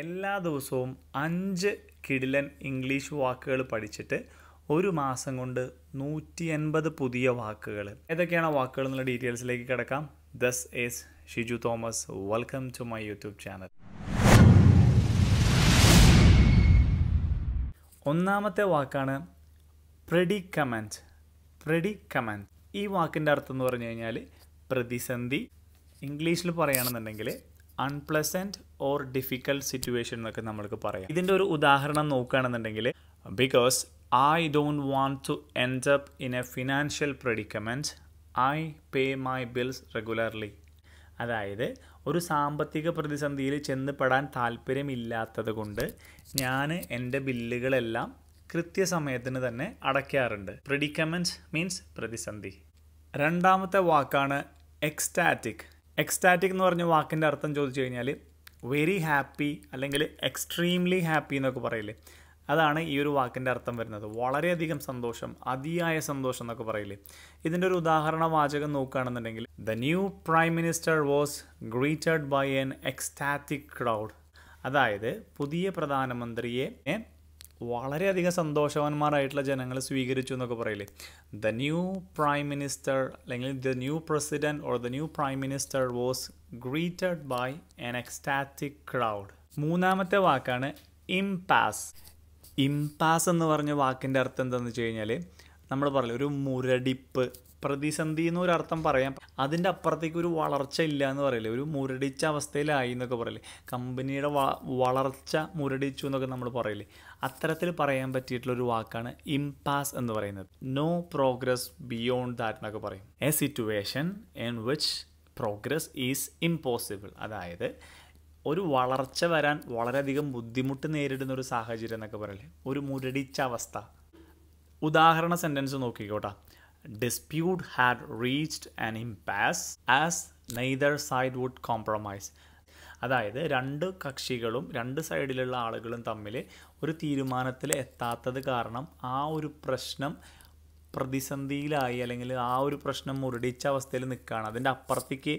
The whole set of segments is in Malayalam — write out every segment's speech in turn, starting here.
എല്ലാ ദിവസവും അഞ്ച് കിടിലൻ ഇംഗ്ലീഷ് വാക്കുകൾ പഠിച്ചിട്ട് ഒരു മാസം കൊണ്ട് നൂറ്റി എൺപത് പുതിയ വാക്കുകൾ ഏതൊക്കെയാണ് വാക്കുകൾ എന്നുള്ള ഡീറ്റെയിൽസിലേക്ക് കിടക്കാം this is Shiju Thomas welcome to my YouTube channel ഒന്നാമത്തെ വാക്കാണ് പ്രെഡിക്കമൻറ്റ് പ്രെഡിക്കമൻറ്റ് ഈ വാക്കിൻ്റെ അർത്ഥം എന്ന് പറഞ്ഞു കഴിഞ്ഞാൽ പ്രതിസന്ധി ഇംഗ്ലീഷിൽ പറയുകയാണെന്നുണ്ടെങ്കിൽ അൺപ്ലസൻറ്റ് ഓർ ഡിഫിക്കൽട്ട് സിറ്റുവേഷൻ എന്നൊക്കെ നമ്മൾക്ക് പറയാം ഇതിൻ്റെ ഒരു ഉദാഹരണം നോക്കുകയാണെന്നുണ്ടെങ്കിൽ because I don't want to end up in a financial predicament I pay my bills regularly അതായത് ഒരു സാമ്പത്തിക പ്രതിസന്ധിയിൽ ചെന്ന് പെടാൻ താല്പര്യമില്ലാത്തത് കൊണ്ട് ഞാൻ എൻ്റെ ബില്ലുകളെല്ലാം കൃത്യസമയത്തിന് തന്നെ അടയ്ക്കാറുണ്ട് പ്രിഡിക്കമെൻറ്റ് മീൻസ് പ്രതിസന്ധി രണ്ടാമത്തെ വാക്കാണ് എക്സ്റ്റാറ്റിക് എക്സ്റ്റാറ്റിക് എന്ന് പറഞ്ഞ വാക്കിൻ്റെ അർത്ഥം ചോദിച്ചു കഴിഞ്ഞാൽ വെരി ഹാപ്പി അല്ലെങ്കിൽ എക്സ്ട്രീംലി ഹാപ്പി എന്നൊക്കെ പറയില്ലേ അതാണ് ഈ ഒരു വാക്കിൻ്റെ അർത്ഥം വരുന്നത് വളരെയധികം സന്തോഷം അതിയായ സന്തോഷം എന്നൊക്കെ പറയില്ലേ ഇതിൻ്റെ ഒരു ഉദാഹരണ വാചകം നോക്കുകയാണെന്നുണ്ടെങ്കിൽ the new prime minister was greeted by an ecstatic crowd അതായത് പുതിയ പ്രധാനമന്ത്രിയെ വളരെയധികം സന്തോഷവാന്മാരായിട്ടുള്ള ജനങ്ങൾ സ്വീകരിച്ചു എന്നൊക്കെ പറയില്ലേ ദ ന്യൂ പ്രൈം മിനിസ്റ്റർ അല്ലെങ്കിൽ the new president or the new prime minister was greeted by an ecstatic crowd മൂന്നാമത്തെ വാക്കാണ് ഇംപാസ് ഇംപാസ് എന്ന് പറഞ്ഞ വാക്കിൻ്റെ അർത്ഥം എന്താണെന്ന് വെച്ച് കഴിഞ്ഞാൽ നമ്മൾ പറയുന്നത് ഒരു മുരടിപ്പ് പ്രതിസന്ധി എന്നൊരർത്ഥം പറയാം അതിൻ്റെ അപ്പുറത്തേക്ക് ഒരു വളർച്ച ഇല്ല എന്ന് പറയില്ലേ ഒരു മുരടിച്ച അവസ്ഥയിലായി എന്നൊക്കെ പറയില്ലേ കമ്പനിയുടെ വളർച്ച മുരടിച്ചു എന്നൊക്കെ നമ്മൾ പറയില്ലേ അത്തരത്തിൽ പറയാൻ പറ്റിയിട്ടുള്ള ഒരു വാക്കാണ് ഇംപാസ് എന്ന് പറയുന്നത് നോ പ്രോഗ്രസ് ബിയോണ്ട് ദാറ്റ് എന്നൊക്കെ പറയും a situation in which progress is impossible അതായത് ഒരു വളർച്ച വരാൻ വളരെയധികം ബുദ്ധിമുട്ട് നേരിടുന്ന ഒരു സാഹചര്യം എന്നൊക്കെ പറയില്ലേ ഒരു മുരടിച്ച അവസ്ഥ ഉദാഹരണ സെൻറ്റൻസ് നോക്കിക്കോട്ടാ dispute had reached an impasse as neither side would compromise. അതായത് രണ്ട് കക്ഷികളും രണ്ട് സൈഡിലുള്ള ആളുകളും തമ്മിൽ ഒരു തീരുമാനത്തിൽ എത്താത്തത് കാരണം ആ ഒരു പ്രശ്നം പ്രതിസന്ധിയിലായി അല്ലെങ്കിൽ ആ ഒരു പ്രശ്നം മുരടിച്ച അവസ്ഥയിൽ നിൽക്കുകയാണ് അതിൻ്റെ അപ്പുറത്തേക്ക്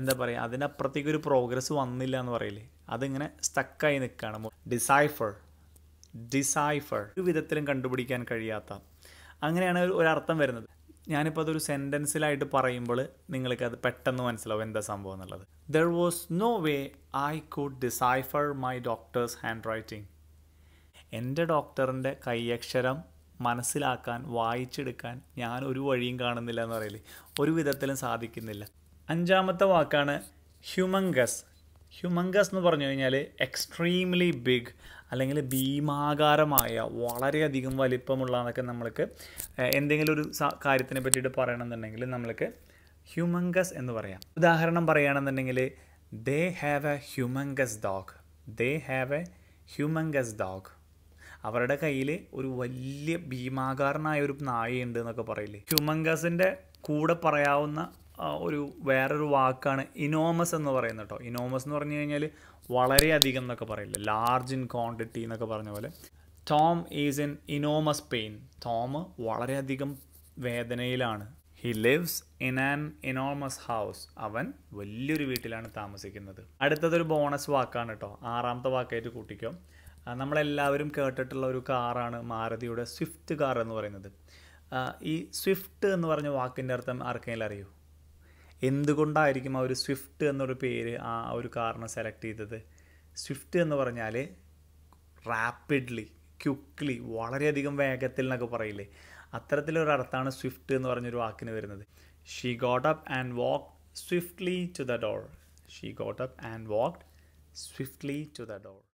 എന്താ പറയുക അതിൻ്റെ അപ്പുറത്തേക്ക് ഒരു പ്രോഗ്രസ് വന്നില്ല എന്ന് പറയില്ലേ അതിങ്ങനെ സ്റ്റക്കായി നിൽക്കുകയാണ് ഡിസൈഫർ ഡിസൈഫർ ഒരു വിധത്തിലും കണ്ടുപിടിക്കാൻ കഴിയാത്ത അങ്ങനെയാണ് ഒരു അർത്ഥം വരുന്നത് ഞാനിപ്പോൾ അതൊരു സെൻറ്റൻസിലായിട്ട് പറയുമ്പോൾ നിങ്ങൾക്ക് അത് പെട്ടെന്ന് മനസ്സിലാവും എന്താ സംഭവം എന്നുള്ളത് there was no way I could decipher my doctor's handwriting എൻ്റെ ഡോക്ടറിൻ്റെ കൈയക്ഷരം മനസ്സിലാക്കാൻ വായിച്ചെടുക്കാൻ ഞാൻ ഒരു വഴിയും കാണുന്നില്ല എന്ന് പറയല് ഒരു വിധത്തിലും സാധിക്കുന്നില്ല അഞ്ചാമത്തെ വാക്കാണ് ഗസ് ഹ്യൂമങ്കസ് എന്ന് പറഞ്ഞു കഴിഞ്ഞാൽ എക്സ്ട്രീംലി ബിഗ് അല്ലെങ്കിൽ ഭീമാകാരമായ വളരെയധികം വലിപ്പമുള്ള എന്നൊക്കെ നമ്മൾക്ക് എന്തെങ്കിലും ഒരു കാര്യത്തിനെ പറ്റിയിട്ട് പറയണമെന്നുണ്ടെങ്കിൽ നമ്മൾക്ക് ഹ്യൂമങ്കസ് എന്ന് പറയാം ഉദാഹരണം പറയുകയാണെന്നുണ്ടെങ്കിൽ they have a humongous dog they have a humongous dog അവരുടെ കയ്യിൽ ഒരു വലിയ ഭീമാകാരനായ ഒരു നായയുണ്ട് എന്നൊക്കെ പറയില്ലേ ഹ്യൂമങ്കസിൻ്റെ കൂടെ പറയാവുന്ന ഒരു വേറൊരു വാക്കാണ് ഇനോമസ് എന്ന് പറയുന്നത് കേട്ടോ ഇനോമസ് എന്ന് പറഞ്ഞു കഴിഞ്ഞാൽ വളരെയധികം എന്നൊക്കെ പറയില്ല ലാർജ് ഇൻ ക്വാണ്ടിറ്റി എന്നൊക്കെ പറഞ്ഞ പോലെ Tom is in enormous pain Tom വളരെയധികം വേദനയിലാണ് he lives in an enormous house അവൻ വലിയൊരു വീട്ടിലാണ് താമസിക്കുന്നത് അടുത്തതൊരു ബോണസ് വാക്കാണ് കേട്ടോ ആറാമത്തെ വാക്കായിട്ട് കൂട്ടിക്കോ നമ്മളെല്ലാവരും കേട്ടിട്ടുള്ള ഒരു കാറാണ് മാരുതിയുടെ സ്വിഫ്റ്റ് കാർ എന്ന് പറയുന്നത് ഈ സ്വിഫ്റ്റ് എന്ന് പറഞ്ഞ വാക്കിൻ്റെ അർത്ഥം ആർക്കെങ്കിലും അറിയൂ എന്തുകൊണ്ടായിരിക്കും ആ ഒരു സ്വിഫ്റ്റ് എന്നൊരു പേര് ആ ഒരു കാറിന് സെലക്ട് ചെയ്തത് സ്വിഫ്റ്റ് എന്ന് പറഞ്ഞാൽ റാപ്പിഡ്ലി ക്യുക്ലി വളരെയധികം വേഗത്തിൽ എന്നൊക്കെ പറയില്ലേ അത്തരത്തിലൊരർത്ഥമാണ് സ്വിഫ്റ്റ് എന്ന് പറഞ്ഞൊരു വാക്കിന് വരുന്നത് she got up and walk swiftly to the door she got up and walk swiftly to the door